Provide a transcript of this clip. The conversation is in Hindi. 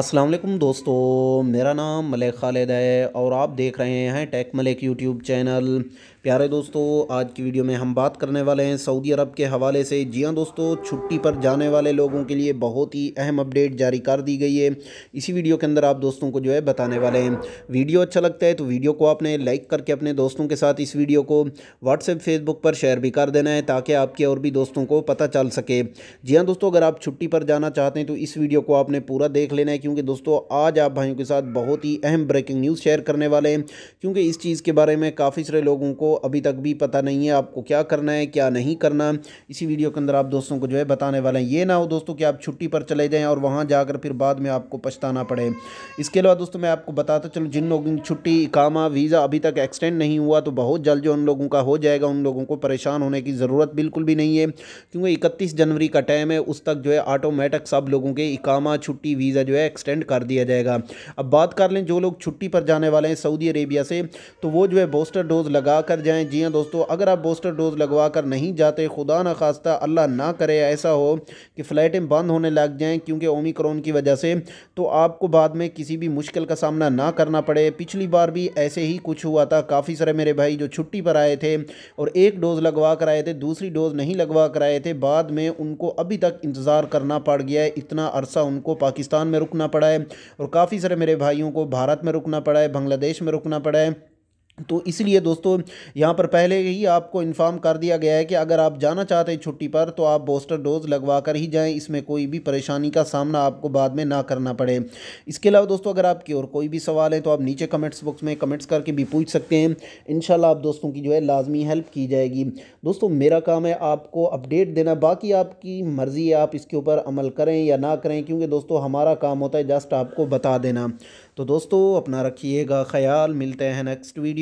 अस्सलाम वालेकुम दोस्तों मेरा नाम मलिक खालिद है और आप देख रहे हैं टेक मलिक यूट्यूब चैनल प्यारे दोस्तों आज की वीडियो में हम बात करने वाले हैं सऊदी अरब के हवाले से जी हां दोस्तों छुट्टी पर जाने वाले लोगों के लिए बहुत ही अहम अपडेट जारी कर दी गई है इसी वीडियो के अंदर आप दोस्तों को जो है बताने वाले हैं वीडियो अच्छा लगता है तो वीडियो को आपने लाइक करके अपने दोस्तों के साथ इस वीडियो को व्हाट्सएप फेसबुक पर शेयर भी कर देना है ताकि आपके और भी दोस्तों को पता चल सके जी हाँ दोस्तों अगर आप छुट्टी पर जाना चाहते हैं तो इस वीडियो को आपने पूरा देख लेना है क्योंकि दोस्तों आज आप भाइयों के साथ बहुत ही अहम ब्रेकिंग न्यूज़ शेयर करने वाले हैं क्योंकि इस चीज़ के बारे में काफ़ी सारे लोगों को अभी तक भी पता नहीं है आपको क्या करना है क्या नहीं करना इसी वीडियो के अंदर आप दोस्तों को जो है बताने वाले हैं ये ना हो दोस्तों कि आप छुट्टी पर चले जाएँ और वहाँ जाकर फिर बाद में आपको पछताना पड़े इसके अलावा दोस्तों मैं आपको बताता चलूँ जिन लोगों की छुट्टी इकामा वीज़ा अभी तक एक्सटेंड नहीं हुआ तो बहुत जल्द जो उन लोगों का हो जाएगा उन लोगों को परेशान होने की ज़रूरत बिल्कुल भी नहीं है क्योंकि इकतीस जनवरी का टाइम है उस तक जो है ऑटोमेटिक सब लोगों के इकामा छुट्टी वीज़ा जो है एक्सटेंड कर दिया जाएगा अब बात कर लें जो लोग छुट्टी पर जाने वाले हैं सऊदी अरेबिया से तो वो जो है बूस्टर डोज लगा कर जाएँ जी हाँ दोस्तों अगर आप बूस्टर डोज लगवा कर नहीं जाते खुदा ना खास्ता अल्लाह ना करे ऐसा हो कि फ़्लाइटें बंद होने लग जाएँ क्योंकि ओमिक्रोन की वजह से तो आपको बाद में किसी भी मुश्किल का सामना ना करना पड़े पिछली बार भी ऐसे ही कुछ हुआ था काफ़ी सारे मेरे भाई जो छुट्टी पर आए थे और एक डोज़ लगवा कर आए थे दूसरी डोज़ नहीं लगवा कर आए थे बाद में उनको अभी तक इंतज़ार करना पड़ गया है इतना अरसा उनको पाकिस्तान में रुकना रुकना पड़ा है और काफ़ी सारे मेरे भाइयों को भारत में रुकना पड़ा है बांग्लादेश में रुकना पड़ा है तो इसलिए दोस्तों यहाँ पर पहले ही आपको इन्फॉर्म कर दिया गया है कि अगर आप जाना चाहते हैं छुट्टी पर तो आप बूस्टर डोज लगवा कर ही जाएं इसमें कोई भी परेशानी का सामना आपको बाद में ना करना पड़े इसके अलावा दोस्तों अगर आपकी और कोई भी सवाल है तो आप नीचे कमेंट्स बॉक्स में कमेंट्स करके भी पूछ सकते हैं इन आप दोस्तों की जो है लाजमी हेल्प की जाएगी दोस्तों मेरा काम है आपको अपडेट देना बाकी आपकी मर्ज़ी है आप इसके ऊपर अमल करें या ना करें क्योंकि दोस्तों हमारा काम होता है जस्ट आपको बता देना तो दोस्तों अपना रखिएगा ख्याल मिलते हैं नेक्स्ट वीडियो